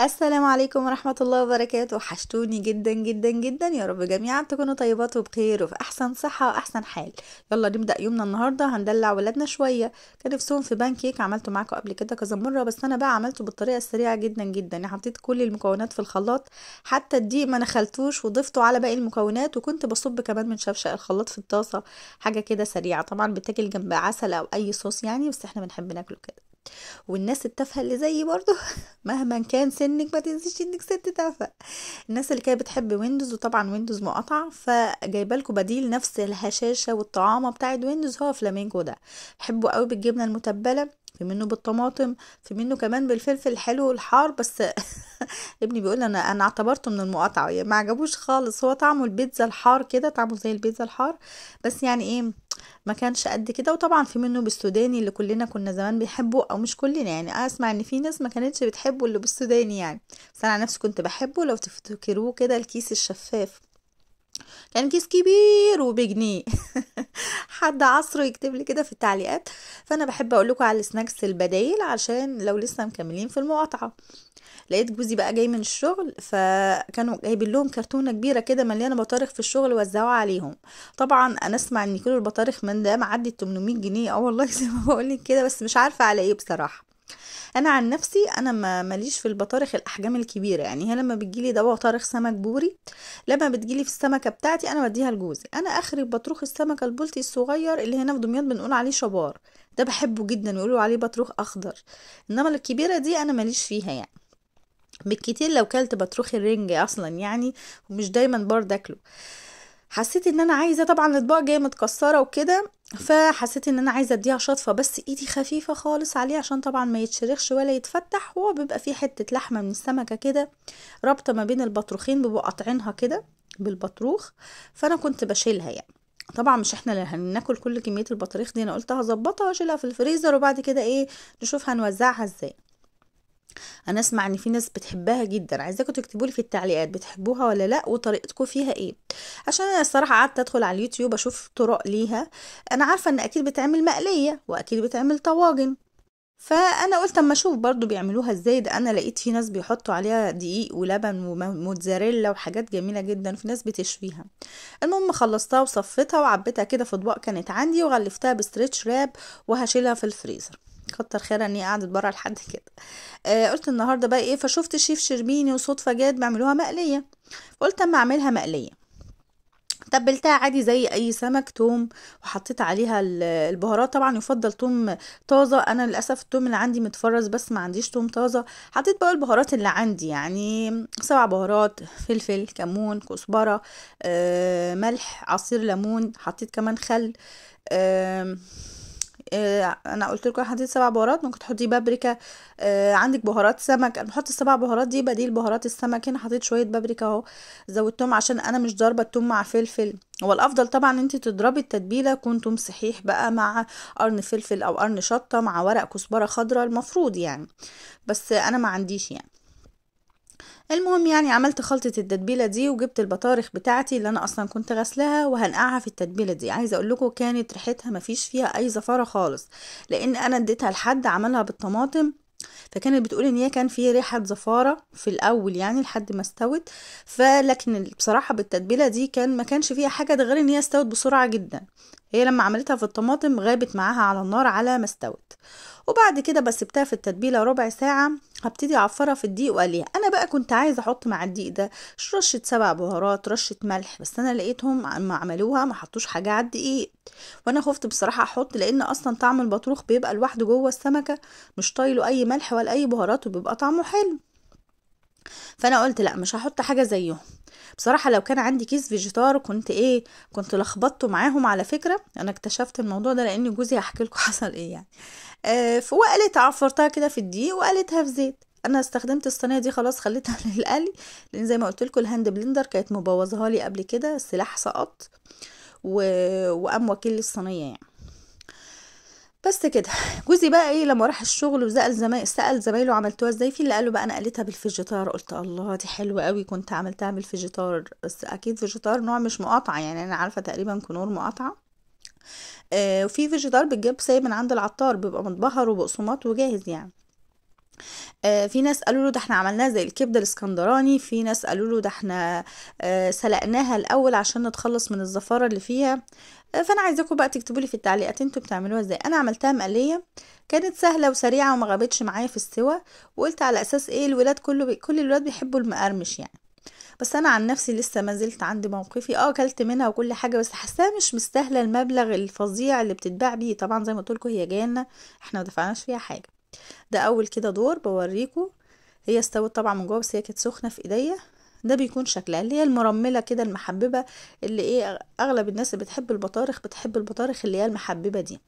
السلام عليكم ورحمة الله وبركاته وحشتوني جدا جدا جدا يا رب جميعا تكونوا طيبات وبخير وفي أحسن صحة وأحسن حال يلا نبدأ يومنا النهاردة هندلع ولادنا شوية كان نفسهم في بان كيك عملته معاكم قبل كده كذا مرة بس أنا بقى عملته بالطريقة السريعة جدا جدا يعني حطيت كل المكونات في الخلاط حتى الدقيق ما نخلتوش وضفته على باقي المكونات وكنت بصب كمان من شفشق الخلاط في الطاسة حاجة كده سريعة طبعا بتاكل جنب عسل أو أي صوص يعني بس احنا بنحب ناكله كده والناس التافهه اللي زيي برضو مهما كان سنك ما تنسيش انك ست تافهه الناس اللي كانت بتحب ويندوز وطبعا ويندوز مقطع فجايبه لكم بديل نفس الهشاشه والطعامه بتاعه ويندوز هو فلامينجو ده بحبه قوي بالجبنه المتبله في منه بالطماطم في منه كمان بالفلفل الحلو والحار بس ابني بيقول انا انا اعتبرته من المقاطعه يعني ما عجبوش خالص هو طعمه البيتزا الحار كده طعمه زي البيتزا الحار بس يعني ايه ما كانش قد كده وطبعا في منه بالسوداني اللي كلنا كنا زمان بنحبه او مش كلنا يعني اسمع ان في ناس ما كانتش بتحبه اللي بالسوداني يعني بس انا عن نفسي كنت بحبه لو تفتكروه كده الكيس الشفاف كان كيس كبير وبجنيه حد عصره يكتب لي كده في التعليقات فانا بحب اقول لكم على السناكس البدايل عشان لو لسه مكملين في المقاطعه لقيت جوزي بقى جاي من الشغل فكانوا جايبين لهم كرتونه كبيره كده مليانه بطارخ في الشغل وزعوها عليهم طبعا انا اسمع ان كل البطارخ من ده معدي 800 جنيه اه والله زي ما بقول كده بس مش عارفه على ايه بصراحه انا عن نفسي انا ما ماليش في البطارخ الاحجام الكبيره يعني هي لما بتجيلي ده بطارخ سمك بوري لما بتجيلي في السمكه بتاعتي انا بديها لجوزي انا اخري بطروخ السمكه البلطي الصغير اللي هنا في دمياط بنقول عليه شبار ده بحبه جدا ويقولوا عليه بطروخ اخضر انما الكبيره دي انا ماليش فيها يعني بالكتير لو كلت بطروخ الرنج اصلا يعني ومش دايما برضه اكله حسيت ان انا عايزه طبعا الاطباق جايه متكسره وكده فحسيت ان انا عايزه اديها شطفه بس ايدي خفيفه خالص عليه عشان طبعا ما يتشرخش ولا يتفتح هو بيبقى فيه حته لحمه من السمكه كده رابطه ما بين البطروخين بيبقوا قاطعينها كده بالبطروخ فانا كنت بشيلها يعني طبعا مش احنا اللي هناكل كل كميه البطريخ دي انا قلت هظبطها واشيلها في الفريزر وبعد كده ايه نشوف هنوزعها ازاي انا اسمع ان في ناس بتحبها جدا عايزاكم تكتبوا لي في التعليقات بتحبوها ولا لا وطريقتكم فيها ايه عشان انا الصراحه قعدت ادخل على اليوتيوب اشوف طرق ليها انا عارفه ان اكيد بتعمل مقليه واكيد بتعمل طواجن فانا قلت اما اشوف برضو بيعملوها ازاي ده انا لقيت في ناس بيحطوا عليها دقيق ولبن وموتزاريلا وحاجات جميله جدا في ناس بتشويها المهم خلصتها وصفيتها وعبيتها كده في اطباق كانت عندي وغلفتها بستريتش راب وهشيلها في الفريزر كتر خير ان هي قعدت بره لحد كده آه قلت النهارده بقى ايه فشفت شيف شربيني وصدفه جات بيعملوها مقليه فقلت اما اعملها مقليه تبلتها عادي زي اي سمك توم وحطيت عليها البهارات طبعا يفضل توم طازه انا للاسف التوم اللي عندي متفرز بس ما عنديش توم طازه حطيت بقى البهارات اللي عندي يعني سبع بهارات فلفل كمون كزبره آه، ملح عصير ليمون حطيت كمان خل آه، آه، انا قلت لكم حطيت سبع بهارات ممكن تحطي بابريكا آه، عندك بهارات سمك انا بحط السبع بهارات دي بديل بهارات السمك هنا حطيت شويه بابريكا اهو زودتهم عشان انا مش ضاربه التوم مع فلفل هو الافضل طبعا انت تضربي التتبيله يكون توم صحيح بقى مع قرن فلفل او قرن شطه مع ورق كزبره خضراء المفروض يعني بس انا ما عنديش يعني المهم يعني عملت خلطة التتبيلة دي وجبت البطارخ بتاعتي اللي انا اصلا كنت غسلاها وهنقعها في التتبيلة دي عايزة اقول لكم كانت ريحتها مفيش فيها اي زفارة خالص لان انا اديتها لحد عملها بالطماطم فكانت بتقول ان هي كان فيها ريحه زفاره في الاول يعني لحد ما استوت فلكن بصراحه بالتتبيله دي كان ما كانش فيها حاجه غير ان هي استوت بسرعه جدا هي لما عملتها في الطماطم غابت معاها على النار على ما استوت وبعد كده بس سبتها في التتبيله ربع ساعه هبتدي اعفرها في الدقيق واقليها انا بقى كنت عايزه احط مع الدقيق ده رشه سبع بهارات رشه ملح بس انا لقيتهم ما عملوها ما حطوش حاجه على الدقيق وانا خفت بصراحه احط لان اصلا طعم البطروخ بيبقى لوحده جوه السمكه مش طايله اي ملح ولا اي بهارات وبيبقى طعمه حلو فانا قلت لا مش هحط حاجه زيهم بصراحه لو كان عندي كيس فيجيتار كنت ايه كنت لخبطته معاهم على فكره انا اكتشفت الموضوع ده لان جوزي هحكي لكم حصل ايه يعني آه فوقلتها عفرتها كده في الدقيق وقلتها في زيت انا استخدمت الصينيه دي خلاص خليتها للقلي لان زي ما قلت لكم الهاند بلندر كانت مبوظها لي قبل كده السلاح سقط و... وقام وكيل الصينيه يعني بس كده جوزي بقى ايه لما راح الشغل وسال زمايل سال زمايله عملتوها ازاي في اللي قال له بقى انا قليتها بالفيجيتار قلت الله دي حلوه قوي كنت عملتها بالفيجيتار بس اكيد فيجيتار نوع مش مقاطعه يعني انا عارفه تقريبا كنور مقاطعه آه وفي فيجيتار بتجيب سايب من عند العطار بيبقى متبهر وبقسماط وجاهز يعني آه، في ناس قالوا له ده احنا عملناه زي الكبد الاسكندراني في ناس قالوا له ده احنا آه، سلقناها الاول عشان نتخلص من الزفاره اللي فيها آه، فانا عايزاكم بقى تكتبوا لي في التعليقات انتوا بتعملوها ازاي انا عملتها مقليه كانت سهله وسريعه وما غابتش معايا في السوا وقلت على اساس ايه الولاد كله بي... كل الولاد بيحبوا المقرمش يعني بس انا عن نفسي لسه ما زلت عندي موقفي اه اكلت منها وكل حاجه بس حاساها مش مستاهله المبلغ الفظيع اللي بتتباع بيه طبعا زي ما قلت هي جانا احنا ما دفعناش فيها حاجه ده اول كده دور بوريكو هي استوت طبعا من جوه بس هي كانت سخنه في ايديا ده بيكون شكلها اللي هي المرمله كده المحببه اللي ايه اغلب الناس اللي بتحب البطارخ بتحب البطارخ اللي هي المحببه دي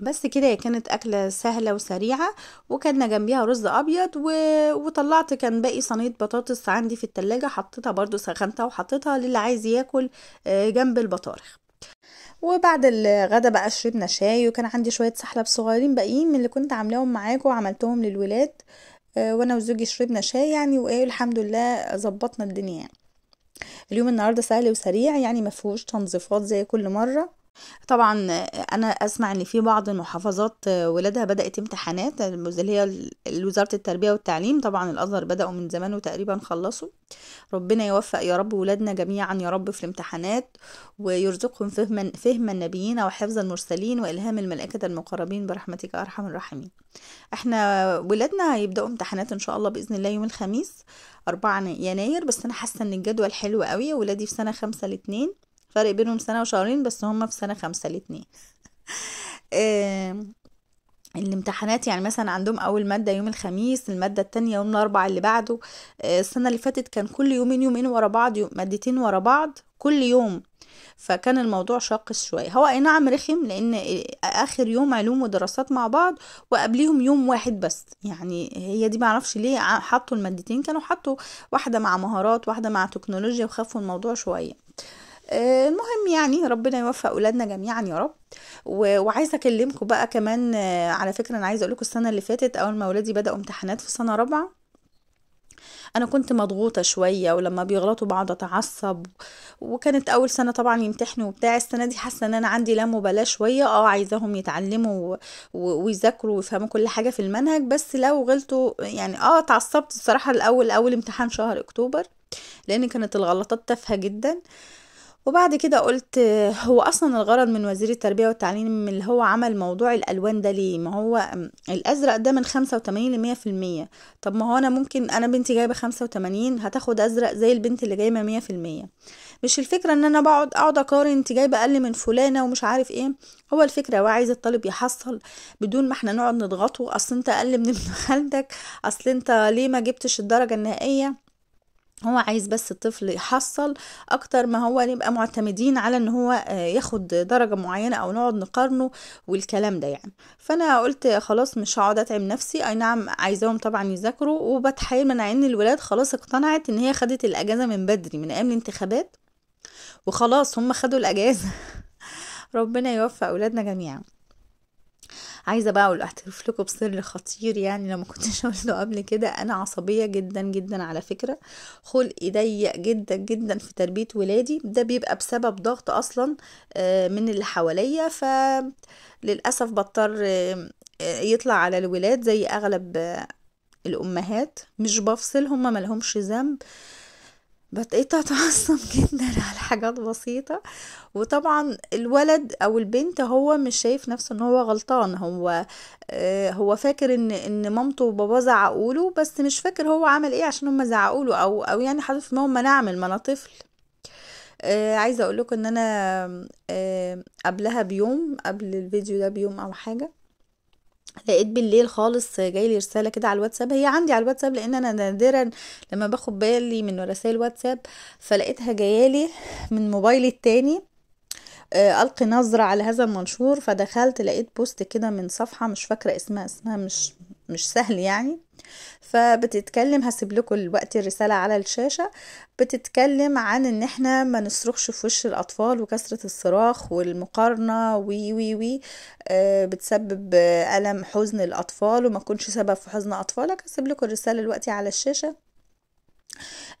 بس كده هي كانت اكله سهله وسريعه وكان جنبيها رز ابيض و... وطلعت كان باقي صينيه بطاطس عندي في التلاجة حطيتها برضو سخنتها وحطيتها للي عايز ياكل آه، جنب البطارخ وبعد الغدا بقى شربنا شاي وكان عندي شويه سحلب صغيرين باقيين من اللي كنت عاملاهم معاكم وعملتهم للولاد آه، وانا وزوجي شربنا شاي يعني وايه الحمد لله ظبطنا الدنيا يعني. اليوم النهارده سهل وسريع يعني ما فيهوش تنظيفات زي كل مره طبعا انا اسمع ان في بعض المحافظات آه، ولادها بدات امتحانات اللي هي وزاره التربيه والتعليم طبعا الازهر بداوا من زمان وتقريبا خلصوا ربنا يوفق يا رب ولادنا جميعا يا رب في الامتحانات ويرزقهم فهما فهم النبيين وحفظ المرسلين والهام الملائكه المقربين برحمتك ارحم الراحمين احنا ولادنا هيبداوا امتحانات ان شاء الله باذن الله يوم الخميس 4 يناير بس انا حاسه ان الجدول حلو قوي ولادي في سنه 5 ل 2 فرق بينهم سنة وشهرين بس هما في سنة خمسة الاتنين الامتحانات يعني مثلا عندهم اول ماده يوم الخميس الماده التانية يوم الاربع اللي بعده آه، السنه اللي فاتت كان كل يومين يومين ورا بعض يوم مادتين ورا بعض كل يوم فكان الموضوع شاق شوية هو اي نعم رخم لان اخر يوم علوم ودراسات مع بعض وقبليهم يوم واحد بس يعني هي دي معرفش ليه حطوا المادتين كانوا حطوا واحدة مع مهارات واحدة مع تكنولوجيا وخفوا الموضوع شوية آه، المهم يعني ربنا يوفق اولادنا جميعا يا رب وعايزه اكلمكم بقى كمان آه، على فكره انا عايزه اقول لكم السنه اللي فاتت اول ما اولادي بداوا امتحانات في سنه رابعه انا كنت مضغوطه شويه ولما بيغلطوا بعض اتعصب وكانت اول سنه طبعا يمتحنوا وبتاع السنه دي حاسه ان انا عندي لا مبالاه شويه اه عايزاهم يتعلموا ويذاكروا ويفهموا كل حاجه في المنهج بس لو غلطوا يعني اه اتعصبت الصراحه الاول اول امتحان شهر اكتوبر لان كانت الغلطات تافهه جدا آه وبعد كده قلت هو اصلا الغرض من وزير التربيه والتعليم اللي هو عمل موضوع الالوان ده ليه ما هو الازرق ده من 85 ل 100% طب ما هو انا ممكن انا بنتي جايبه 85 هتاخد ازرق زي البنت اللي جايبه 100% مش الفكره ان انا بقعد اقعد اقارن انت جايبه اقل من فلانه ومش عارف ايه هو الفكره هو عايز الطالب يحصل بدون ما احنا نقعد نضغطه اصل انت اقل من ابن خالتك اصل انت ليه ما جبتش الدرجه النهائيه هو عايز بس الطفل يحصل اكتر ما هو نبقى معتمدين على ان هو آه، ياخد درجه معينه او نقعد نقارنه والكلام ده يعني فانا قلت خلاص مش هقعد اتعب نفسي اي نعم عايزاهم طبعا يذاكروا وبتحايل من عين الولاد خلاص اقتنعت ان هي خدت الاجازه من بدري من ايام الانتخابات وخلاص هم خدوا الاجازه ربنا يوفق اولادنا جميعا عايزه بقى اقول اعترف لكم بسر خطير يعني لما كنتش قلته قبل كده انا عصبيه جدا جدا على فكره خلقي ضيق جدا جدا في تربيه ولادي ده بيبقى بسبب ضغط اصلا آه، من اللي حواليا فللاسف بضطر آه، يطلع على الولاد زي اغلب آه، الامهات مش بفصل هما ملهمش ذنب آه بقيت اتعصب جدا على حاجات بسيطة وطبعا الولد او البنت هو مش شايف نفسه ان هو غلطان هو آه هو فاكر ان ان مامته وباباه زعقوا له بس مش فاكر هو عمل ايه عشان هم زعقوا له او او يعني حاطط في ما نعمل ما انا طفل آه عايزه اقول لكم ان انا آه قبلها بيوم قبل الفيديو ده بيوم او حاجه لقيت بالليل خالص جايلي رسالة كده على الواتساب هي عندي على الواتساب لان انا نادرا لما باخد بالي من رسائل الواتساب فلقيتها جايالي من موبايلي التاني آه، ألقي نظرة على هذا المنشور فدخلت لقيت بوست كده من صفحة مش فاكرة اسمها اسمها مش مش سهل يعني فبتتكلم هسيب لكم الوقت الرسالة على الشاشة بتتكلم عن ان احنا ما نصرخش في وش الاطفال وكسرة الصراخ والمقارنة وي وي وي آه، بتسبب الم حزن الاطفال وما كنش سبب في حزن اطفالك هسيب لكم الرسالة الوقت على الشاشة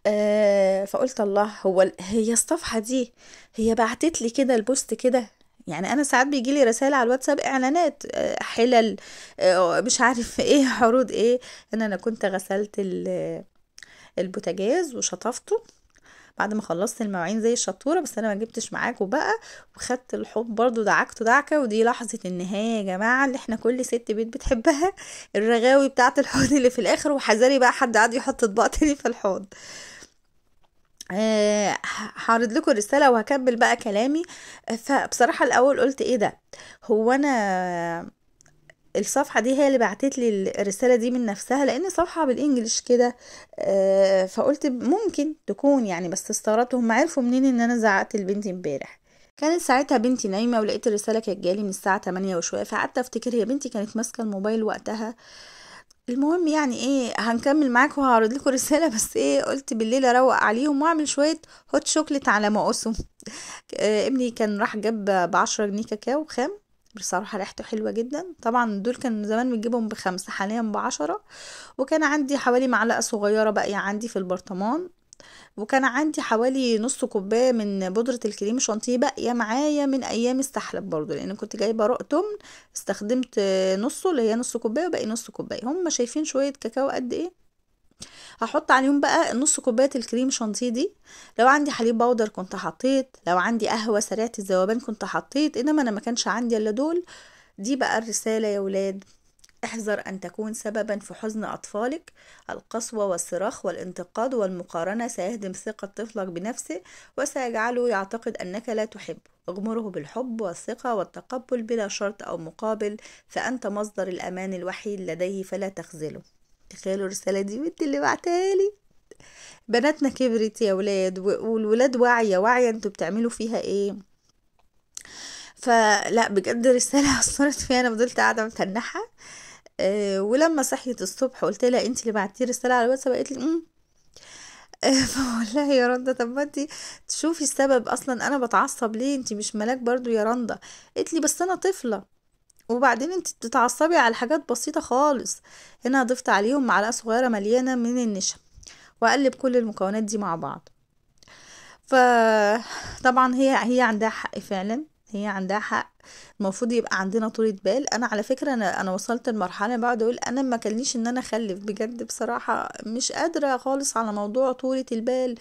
آه فقلت الله هو هي الصفحه دي هي بعتت لي كده البوست كده يعني انا ساعات بيجي لي رسائل على الواتساب اعلانات آه، حلل آه، مش عارف ايه عروض ايه ان انا كنت غسلت البوتاجاز وشطفته بعد ما خلصت المواعين زي الشطوره بس انا ما جبتش معاكم بقى وخدت الحوض برضو دعكته دعكه ودي لحظه النهايه يا جماعه اللي احنا كل ست بيت بتحبها الرغاوي بتاعت الحوض اللي في الاخر وحذري بقى حد قاعد يحط اطباق تاني في الحوض آه، هعرض لكم الرساله وهكمل بقى كلامي فبصراحه الاول قلت ايه ده هو انا الصفحة دي هي اللي بعتت لي الرسالة دي من نفسها لأن صفحة بالإنجلش كده آه، فقلت ممكن تكون يعني بس استغربت هم عرفوا منين إن أنا زعقت البنت امبارح كانت ساعتها بنتي نايمة ولقيت الرسالة كانت جالي من الساعة 8 وشوية فقعدت أفتكر هي بنتي كانت ماسكة الموبايل وقتها آه المهم يعني ايه هنكمل معاك وهعرض لكم رساله بس ايه قلت بالليل اروق عليهم واعمل شويه هوت شوكليت على ما آه، ابني كان راح جاب بعشرة جنيه كاكاو خام بصراحه ريحته حلوه جدا طبعا دول كان زمان بنجيبهم بخمسة حاليا بعشرة وكان عندي حوالي معلقه صغيره باقيه يعني عندي في البرطمان وكان عندي حوالي نص كوبايه من بودره الكريم شانتيه باقيه معايا من ايام السحلب برضو لان كنت جايبه رق تمن استخدمت نصه اللي هي نص كوبايه وباقي نص كوبايه هم شايفين شويه كاكاو قد ايه هحط عليهم بقى نص كوبايه الكريم شانتيه دي لو عندي حليب باودر كنت حطيت لو عندي قهوه سريعه الذوبان كنت حطيت انما انا ما كانش عندي الا دول دي بقى الرساله يا ولاد احذر أن تكون سببا في حزن أطفالك القسوة والصراخ والانتقاد والمقارنة سيهدم ثقة طفلك بنفسه وسيجعله يعتقد أنك لا تحبه اغمره بالحب والثقة والتقبل بلا شرط أو مقابل فأنت مصدر الأمان الوحيد لديه فلا تخذله تخيلوا الرسالة دي بنت اللي بعتها لي بناتنا كبرت يا ولاد والولاد واعية واعية انتوا بتعملوا فيها ايه فلا بجد رسالة أثرت فيها أنا فضلت قاعدة متنحة آه، ولما صحيت الصبح قلت لها انت اللي بعتي رساله على الواتساب قالت لي امم يا رندا طب ما انت تشوفي السبب اصلا انا بتعصب ليه انت مش ملاك برضو يا رندا قالت لي بس انا طفله وبعدين انت بتتعصبي على حاجات بسيطه خالص هنا ضفت عليهم معلقه صغيره مليانه من النشا واقلب كل المكونات دي مع بعض فطبعا هي هي عندها حق فعلا هي عندها حق المفروض يبقى عندنا طولة بال انا على فكرة انا انا وصلت لمرحلة بقعد اقول انا ما كلنيش ان انا اخلف بجد بصراحة مش قادرة خالص على موضوع طولة البال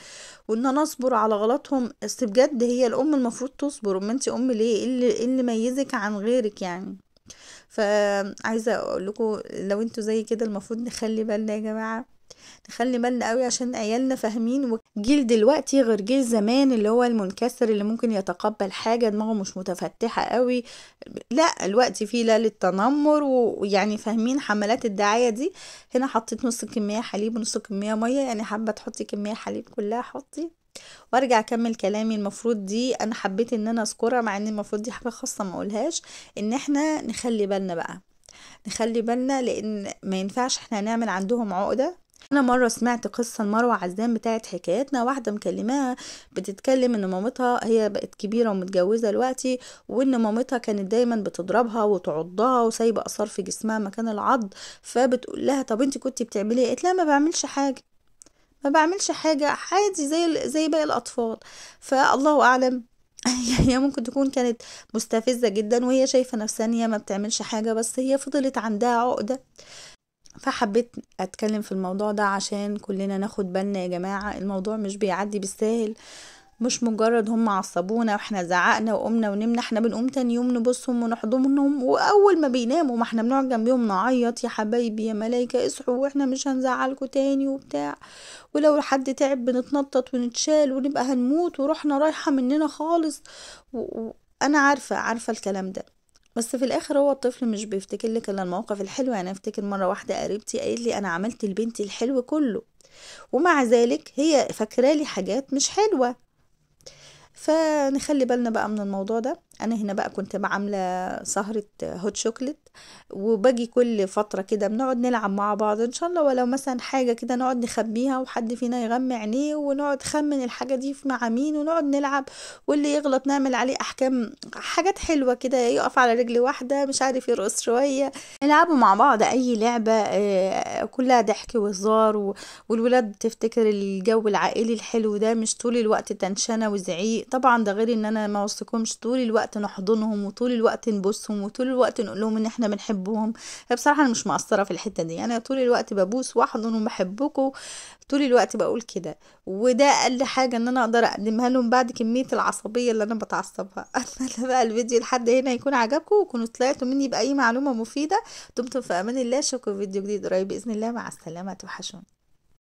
وان انا اصبر على غلطهم اصل بجد هي الام المفروض تصبر اما انت ام ليه ايه اللي, إيه اللي ميزك عن غيرك يعني فعايزة اقول لكم لو انتوا زي كده المفروض نخلي بالنا يا جماعة نخلي بالنا قوي عشان عيالنا فاهمين وجيل دلوقتي غير جيل زمان اللي هو المنكسر اللي ممكن يتقبل حاجه دماغه مش متفتحه قوي لا الوقت فيه لا للتنمر ويعني فاهمين حملات الدعايه دي هنا حطيت نص كميه حليب ونص كميه ميه يعني حابه تحطي كميه حليب كلها حطي وارجع اكمل كلامي المفروض دي انا حبيت ان انا اذكرها مع ان المفروض دي حاجه خاصه ما اقولهاش ان احنا نخلي بالنا بقى نخلي بالنا لان ما ينفعش احنا نعمل عندهم عقده انا مره سمعت قصه لمروه عزام بتاعه حكايتنا واحده مكلماها بتتكلم ان مامتها هي بقت كبيره ومتجوزه دلوقتي وان مامتها كانت دايما بتضربها وتعضها وسايبه اثار في جسمها مكان العض فبتقول لها طب انت كنت بتعملي ايه قالت لها ما بعملش حاجه ما بعملش حاجه عادي زي زي باقي الاطفال فالله اعلم هي ممكن تكون كانت مستفزه جدا وهي شايفه نفسها ان هي ما بتعملش حاجه بس هي فضلت عندها عقده فحبيت اتكلم في الموضوع ده عشان كلنا ناخد بالنا يا جماعة الموضوع مش بيعدي بالساهل مش مجرد هم عصبونا واحنا زعقنا وقمنا ونمنا احنا بنقوم تاني يوم نبصهم ونحضنهم واول ما بيناموا ما احنا بنقعد جنبهم نعيط يا حبايبي يا ملايكه اصحوا واحنا مش هنزعلكوا تاني وبتاع ولو حد تعب بنتنطط ونتشال ونبقى هنموت وروحنا رايحه مننا خالص وانا عارفه عارفه الكلام ده بس في الاخر هو الطفل مش بيفتكر لك الا الموقف الحلو يعني افتكر مره واحده قريبتي قالت لي انا عملت لبنتي الحلو كله ومع ذلك هي فاكره لي حاجات مش حلوه فنخلي بالنا بقى من الموضوع ده انا هنا بقى كنت عامله سهره هوت شوكلت وباجي كل فتره كده بنقعد نلعب مع بعض ان شاء الله ولو مثلا حاجه كده نقعد نخبيها وحد فينا يغمى عينيه ونقعد خمن الحاجه دي مع مين ونقعد نلعب واللي يغلط نعمل عليه احكام حاجات حلوه كده يقف على رجل واحده مش عارف يرقص شويه نلعبوا مع بعض اي لعبه آه، كلها ضحك وهزار والولاد تفتكر الجو العائلي الحلو ده مش طول الوقت تنشنه وزعيق طبعا ده غير ان انا ما طول الوقت الوقت نحضنهم وطول الوقت نبوسهم وطول الوقت نقول لهم ان احنا بنحبهم بصراحه انا مش مقصره في الحته دي انا طول الوقت ببوس واحضن وبحبكم طول الوقت بقول كده وده اقل حاجه ان انا اقدر اقدمها لهم بعد كميه العصبيه اللي انا بتعصبها اتمنى بقى الفيديو لحد هنا يكون عجبكم وكونوا طلعتوا مني باي معلومه مفيده دمتم في امان الله اشوفكم فيديو جديد قريب باذن الله مع السلامه توحشوني